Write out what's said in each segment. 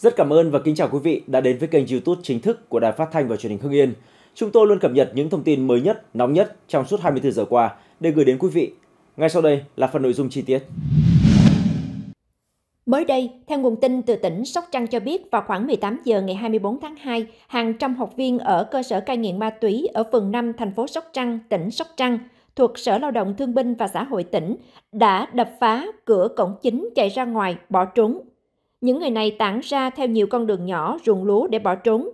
Rất cảm ơn và kính chào quý vị đã đến với kênh YouTube chính thức của Đài Phát thanh và Truyền hình Hưng Yên. Chúng tôi luôn cập nhật những thông tin mới nhất, nóng nhất trong suốt 24 giờ qua để gửi đến quý vị. Ngay sau đây là phần nội dung chi tiết. Mới đây, theo nguồn tin từ tỉnh Sóc Trăng cho biết, vào khoảng 18 giờ ngày 24 tháng 2, hàng trăm học viên ở cơ sở cai nghiện ma túy ở phường 5 thành phố Sóc Trăng, tỉnh Sóc Trăng thuộc Sở Lao động Thương binh và Xã hội tỉnh đã đập phá cửa cổng chính chạy ra ngoài bỏ trốn những người này tản ra theo nhiều con đường nhỏ, ruộng lúa để bỏ trốn.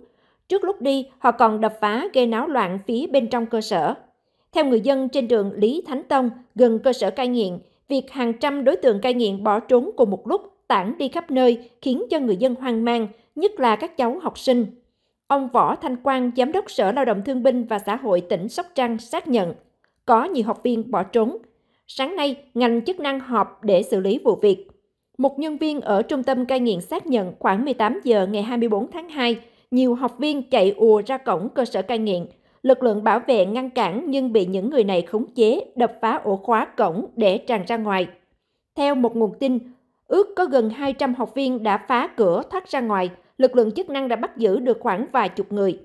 Trước lúc đi, họ còn đập phá gây náo loạn phía bên trong cơ sở. Theo người dân trên đường Lý Thánh Tông, gần cơ sở cai nghiện, việc hàng trăm đối tượng cai nghiện bỏ trốn cùng một lúc tản đi khắp nơi khiến cho người dân hoang mang, nhất là các cháu học sinh. Ông Võ Thanh Quang, Giám đốc Sở Lao động Thương binh và Xã hội tỉnh Sóc Trăng xác nhận có nhiều học viên bỏ trốn. Sáng nay, ngành chức năng họp để xử lý vụ việc. Một nhân viên ở trung tâm cai nghiện xác nhận khoảng 18 giờ ngày 24 tháng 2, nhiều học viên chạy ùa ra cổng cơ sở cai nghiện. Lực lượng bảo vệ ngăn cản nhưng bị những người này khống chế, đập phá ổ khóa cổng để tràn ra ngoài. Theo một nguồn tin, ước có gần 200 học viên đã phá cửa thoát ra ngoài, lực lượng chức năng đã bắt giữ được khoảng vài chục người.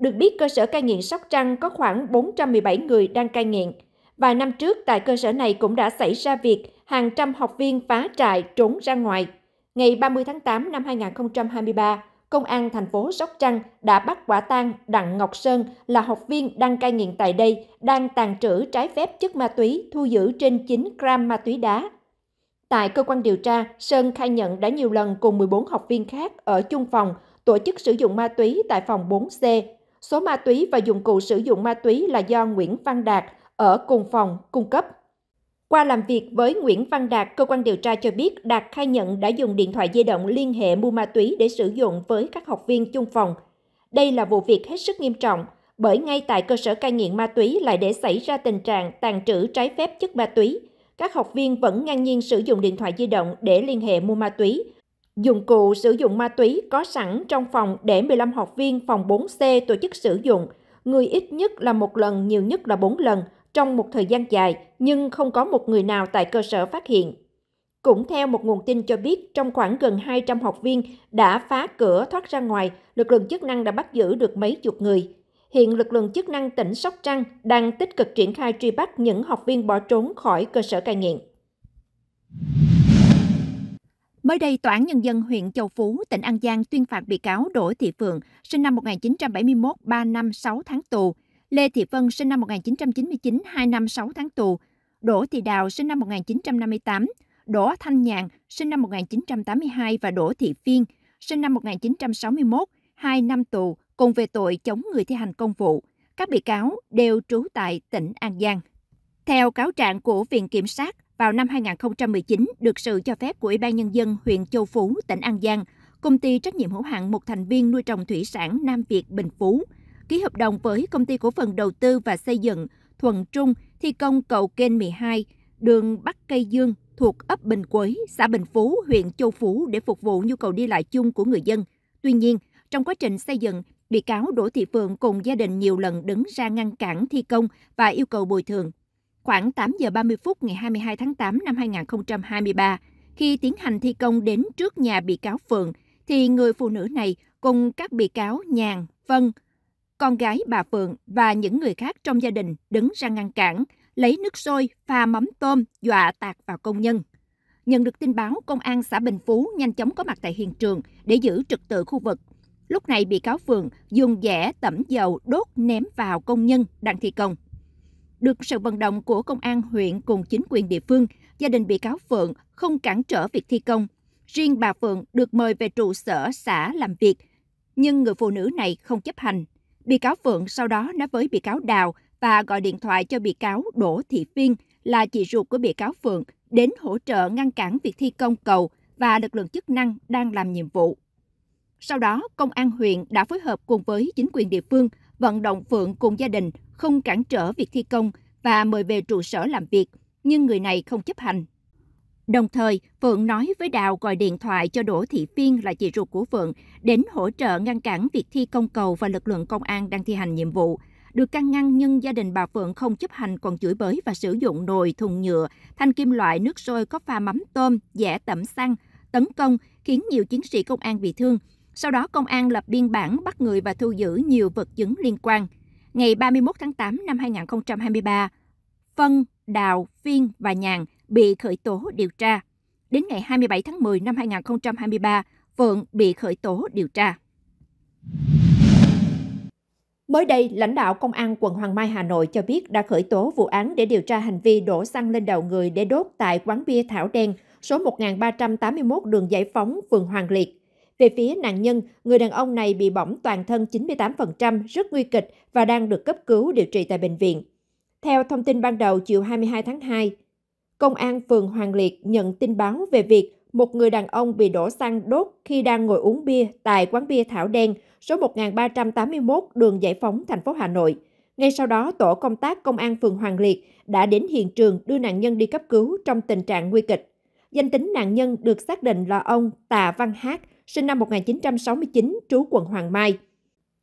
Được biết, cơ sở cai nghiện Sóc Trăng có khoảng 417 người đang cai nghiện – Vài năm trước, tại cơ sở này cũng đã xảy ra việc hàng trăm học viên phá trại trốn ra ngoài. Ngày 30 tháng 8 năm 2023, Công an thành phố Sóc Trăng đã bắt quả tang Đặng Ngọc Sơn là học viên đang cai nghiện tại đây, đang tàn trữ trái phép chất ma túy thu giữ trên 9 gram ma túy đá. Tại cơ quan điều tra, Sơn khai nhận đã nhiều lần cùng 14 học viên khác ở chung phòng tổ chức sử dụng ma túy tại phòng 4C. Số ma túy và dụng cụ sử dụng ma túy là do Nguyễn Văn Đạt, ở cùng phòng cung cấp. Qua làm việc với Nguyễn Văn Đạt, cơ quan điều tra cho biết Đạt khai nhận đã dùng điện thoại di động liên hệ mua ma túy để sử dụng với các học viên chung phòng. Đây là vụ việc hết sức nghiêm trọng, bởi ngay tại cơ sở cai nghiện ma túy lại để xảy ra tình trạng tàn trữ trái phép chất ma túy. Các học viên vẫn ngang nhiên sử dụng điện thoại di động để liên hệ mua ma túy. Dụng cụ sử dụng ma túy có sẵn trong phòng để 15 học viên phòng 4C tổ chức sử dụng, người ít nhất là một lần, nhiều nhất là 4 lần – trong một thời gian dài nhưng không có một người nào tại cơ sở phát hiện. Cũng theo một nguồn tin cho biết, trong khoảng gần 200 học viên đã phá cửa thoát ra ngoài, lực lượng chức năng đã bắt giữ được mấy chục người. Hiện lực lượng chức năng tỉnh Sóc Trăng đang tích cực triển khai truy bắt những học viên bỏ trốn khỏi cơ sở cai nghiện. Mới đây, Tòa án Nhân dân huyện Châu Phú, tỉnh An Giang tuyên phạt bị cáo Đỗ Thị Phượng, sinh năm 1971, 3 năm 6 tháng tù, Lê Thị Vân sinh năm 1999, 2 năm 6 tháng tù, Đỗ Thị Đào sinh năm 1958, Đỗ Thanh Nhàn sinh năm 1982 và Đỗ Thị Phiên sinh năm 1961, 2 năm tù cùng về tội chống người thi hành công vụ. Các bị cáo đều trú tại tỉnh An Giang. Theo cáo trạng của Viện Kiểm sát, vào năm 2019, được sự cho phép của Ủy ban Nhân dân huyện Châu Phú, tỉnh An Giang, công ty trách nhiệm hữu hạn một thành viên nuôi trồng thủy sản Nam Việt Bình Phú – ký hợp đồng với Công ty Cổ phần Đầu tư và Xây dựng Thuận Trung thi công cầu kênh 12, đường Bắc Cây Dương thuộc ấp Bình Quế, xã Bình Phú, huyện Châu Phú để phục vụ nhu cầu đi lại chung của người dân. Tuy nhiên, trong quá trình xây dựng, bị cáo Đỗ Thị Phượng cùng gia đình nhiều lần đứng ra ngăn cản thi công và yêu cầu bồi thường. Khoảng 8 giờ 30 phút ngày 22 tháng 8 năm 2023, khi tiến hành thi công đến trước nhà bị cáo Phượng, thì người phụ nữ này cùng các bị cáo Nhàn, Vân, con gái bà Phượng và những người khác trong gia đình đứng ra ngăn cản, lấy nước sôi pha mắm tôm dọa tạt vào công nhân. Nhận được tin báo, công an xã Bình Phú nhanh chóng có mặt tại hiện trường để giữ trật tự khu vực. Lúc này bị cáo Phượng dùng dẻ tẩm dầu đốt ném vào công nhân đang thi công. Được sự vận động của công an huyện cùng chính quyền địa phương, gia đình bị cáo Phượng không cản trở việc thi công. Riêng bà Phượng được mời về trụ sở xã làm việc, nhưng người phụ nữ này không chấp hành Bị cáo Phượng sau đó nói với bị cáo Đào và gọi điện thoại cho bị cáo Đỗ Thị Phiên là chị ruột của bị cáo Phượng đến hỗ trợ ngăn cản việc thi công cầu và lực lượng chức năng đang làm nhiệm vụ. Sau đó, công an huyện đã phối hợp cùng với chính quyền địa phương vận động Phượng cùng gia đình không cản trở việc thi công và mời về trụ sở làm việc, nhưng người này không chấp hành Đồng thời, Phượng nói với Đào gọi điện thoại cho Đỗ Thị Phiên là chị ruột của Phượng đến hỗ trợ ngăn cản việc thi công cầu và lực lượng công an đang thi hành nhiệm vụ. Được căn ngăn nhưng gia đình bà Phượng không chấp hành còn chửi bới và sử dụng nồi, thùng nhựa, thanh kim loại, nước sôi có pha mắm tôm, dẻ tẩm xăng, tấn công khiến nhiều chiến sĩ công an bị thương. Sau đó công an lập biên bản bắt người và thu giữ nhiều vật chứng liên quan. Ngày 31 tháng 8 năm 2023, Phân, Đào, Phiên và Nhàn – bị khởi tố điều tra. Đến ngày 27 tháng 10 năm 2023, Phượng bị khởi tố điều tra. Mới đây, lãnh đạo Công an quận Hoàng Mai Hà Nội cho biết đã khởi tố vụ án để điều tra hành vi đổ xăng lên đầu người để đốt tại quán bia Thảo Đen, số 1381 đường Giải Phóng, phường Hoàng Liệt. Về phía nạn nhân, người đàn ông này bị bỏng toàn thân 98%, rất nguy kịch và đang được cấp cứu điều trị tại bệnh viện. Theo thông tin ban đầu, chiều 22 tháng 2, Công an phường Hoàng Liệt nhận tin báo về việc một người đàn ông bị đổ xăng đốt khi đang ngồi uống bia tại quán bia Thảo Đen, số 1381 đường Giải Phóng, thành phố Hà Nội. Ngay sau đó, tổ công tác công an phường Hoàng Liệt đã đến hiện trường đưa nạn nhân đi cấp cứu trong tình trạng nguy kịch. Danh tính nạn nhân được xác định là ông Tạ Văn Hát, sinh năm 1969, trú quận Hoàng Mai.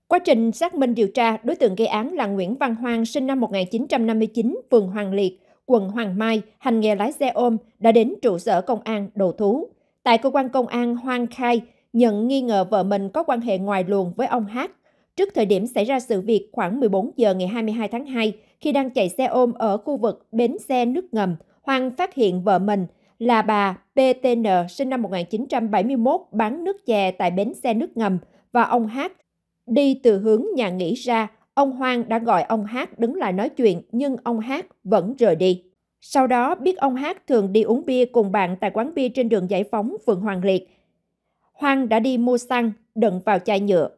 Quá trình xác minh điều tra, đối tượng gây án là Nguyễn Văn Hoang, sinh năm 1959, phường Hoàng Liệt, quận Hoàng Mai, hành nghề lái xe ôm, đã đến trụ sở công an đầu thú. Tại cơ quan công an, Hoang khai nhận nghi ngờ vợ mình có quan hệ ngoài luồng với ông Hát. Trước thời điểm xảy ra sự việc khoảng 14 giờ ngày 22 tháng 2, khi đang chạy xe ôm ở khu vực bến xe nước ngầm, Hoàng phát hiện vợ mình là bà PTN sinh năm 1971 bán nước chè tại bến xe nước ngầm và ông Hát đi từ hướng nhà nghỉ ra Ông Hoang đã gọi ông Hát đứng lại nói chuyện nhưng ông Hát vẫn rời đi. Sau đó biết ông Hát thường đi uống bia cùng bạn tại quán bia trên đường Giải Phóng, phường Hoàng Liệt. Hoang đã đi mua xăng, đựng vào chai nhựa.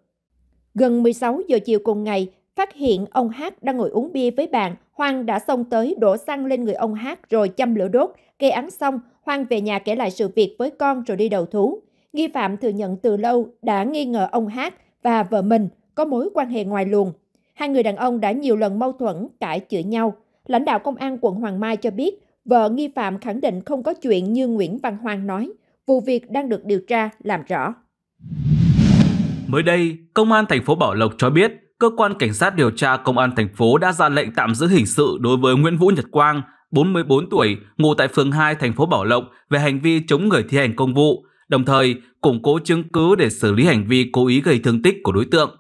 Gần 16 giờ chiều cùng ngày, phát hiện ông Hát đang ngồi uống bia với bạn. Hoang đã xông tới đổ xăng lên người ông Hát rồi châm lửa đốt. Gây án xong, Hoang về nhà kể lại sự việc với con rồi đi đầu thú. Nghi phạm thừa nhận từ lâu đã nghi ngờ ông Hát và vợ mình có mối quan hệ ngoài luồng Hai người đàn ông đã nhiều lần mâu thuẫn, cãi chửi nhau. Lãnh đạo công an quận Hoàng Mai cho biết, vợ nghi phạm khẳng định không có chuyện như Nguyễn Văn Hoàng nói. Vụ việc đang được điều tra làm rõ. Mới đây, công an thành phố Bảo Lộc cho biết, cơ quan cảnh sát điều tra công an thành phố đã ra lệnh tạm giữ hình sự đối với Nguyễn Vũ Nhật Quang, 44 tuổi, ngụ tại phường 2 thành phố Bảo Lộc về hành vi chống người thi hành công vụ, đồng thời củng cố chứng cứ để xử lý hành vi cố ý gây thương tích của đối tượng.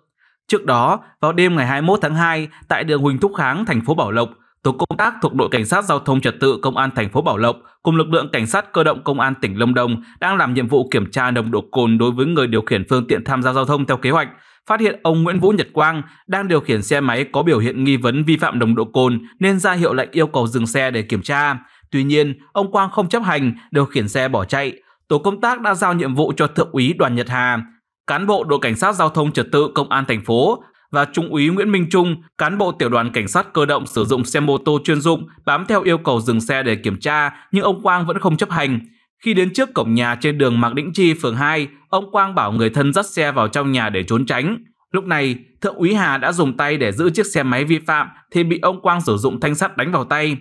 Trước đó, vào đêm ngày 21 tháng 2, tại đường Huỳnh Thúc Kháng, thành phố Bảo Lộc, tổ công tác thuộc đội cảnh sát giao thông trật tự công an thành phố Bảo Lộc cùng lực lượng cảnh sát cơ động công an tỉnh Lâm Đồng đang làm nhiệm vụ kiểm tra nồng độ cồn đối với người điều khiển phương tiện tham gia giao thông theo kế hoạch. Phát hiện ông Nguyễn Vũ Nhật Quang đang điều khiển xe máy có biểu hiện nghi vấn vi phạm nồng độ cồn nên ra hiệu lệnh yêu cầu dừng xe để kiểm tra. Tuy nhiên, ông Quang không chấp hành, điều khiển xe bỏ chạy. Tổ công tác đã giao nhiệm vụ cho thượng úy Đoàn Nhật Hà, cán bộ đội cảnh sát giao thông trật tự công an thành phố và Trung úy Nguyễn Minh Trung, cán bộ tiểu đoàn cảnh sát cơ động sử dụng xe mô tô chuyên dụng bám theo yêu cầu dừng xe để kiểm tra, nhưng ông Quang vẫn không chấp hành. Khi đến trước cổng nhà trên đường Mạc Đĩnh Chi, phường 2, ông Quang bảo người thân dắt xe vào trong nhà để trốn tránh. Lúc này, Thượng úy Hà đã dùng tay để giữ chiếc xe máy vi phạm thì bị ông Quang sử dụng thanh sắt đánh vào tay.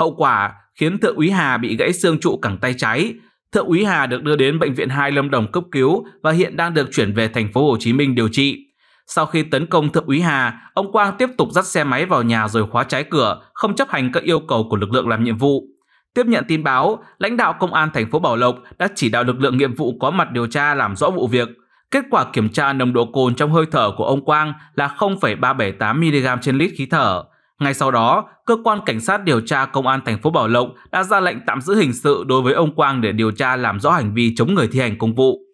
Hậu quả khiến Thượng úy Hà bị gãy xương trụ cẳng tay trái, Thượng úy Hà được đưa đến bệnh viện 2 Lâm Đồng cấp cứu và hiện đang được chuyển về thành phố Hồ Chí Minh điều trị. Sau khi tấn công thượng úy Hà, ông Quang tiếp tục dắt xe máy vào nhà rồi khóa trái cửa, không chấp hành các yêu cầu của lực lượng làm nhiệm vụ. Tiếp nhận tin báo, lãnh đạo công an thành phố Bảo Lộc đã chỉ đạo lực lượng nghiệp vụ có mặt điều tra làm rõ vụ việc. Kết quả kiểm tra nồng độ cồn trong hơi thở của ông Quang là 0,378 mg trên lít khí thở. Ngay sau đó, cơ quan cảnh sát điều tra công an thành phố Bảo Lộc đã ra lệnh tạm giữ hình sự đối với ông Quang để điều tra làm rõ hành vi chống người thi hành công vụ.